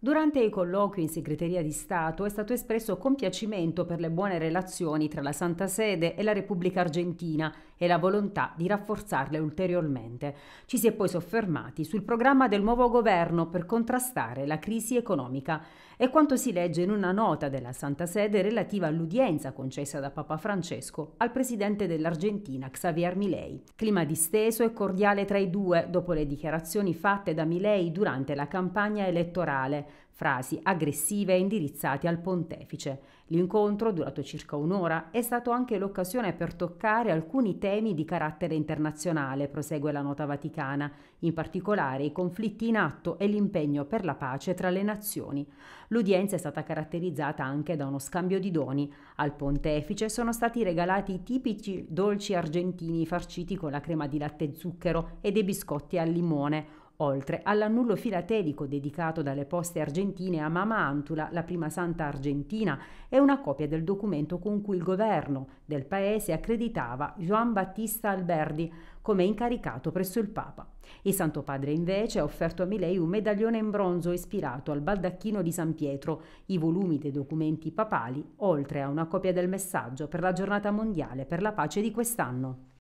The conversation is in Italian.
Durante i colloqui in segreteria di Stato è stato espresso compiacimento per le buone relazioni tra la Santa Sede e la Repubblica Argentina e la volontà di rafforzarle ulteriormente. Ci si è poi soffermati sul programma del nuovo governo per contrastare la crisi economica e quanto si legge in una nota della Santa Sede relativa all'udienza concessa da Papa Francesco al presidente dell'Argentina Xavier Milei. Clima disteso e cordiale tra i due dopo le dichiarazioni fatte da Milei durante la campagna elettorale frasi aggressive indirizzate al pontefice. L'incontro, durato circa un'ora, è stato anche l'occasione per toccare alcuni temi di carattere internazionale, prosegue la nota vaticana, in particolare i conflitti in atto e l'impegno per la pace tra le nazioni. L'udienza è stata caratterizzata anche da uno scambio di doni. Al pontefice sono stati regalati i tipici dolci argentini farciti con la crema di latte e zucchero e dei biscotti al limone, oltre all'annullo filatelico dedicato dalle poste argentine a Mama Antula, la prima santa argentina, è una copia del documento con cui il governo del paese accreditava Juan Battista Alberdi come incaricato presso il Papa. Il Santo Padre invece ha offerto a Milei un medaglione in bronzo ispirato al baldacchino di San Pietro, i volumi dei documenti papali, oltre a una copia del messaggio per la giornata mondiale per la pace di quest'anno.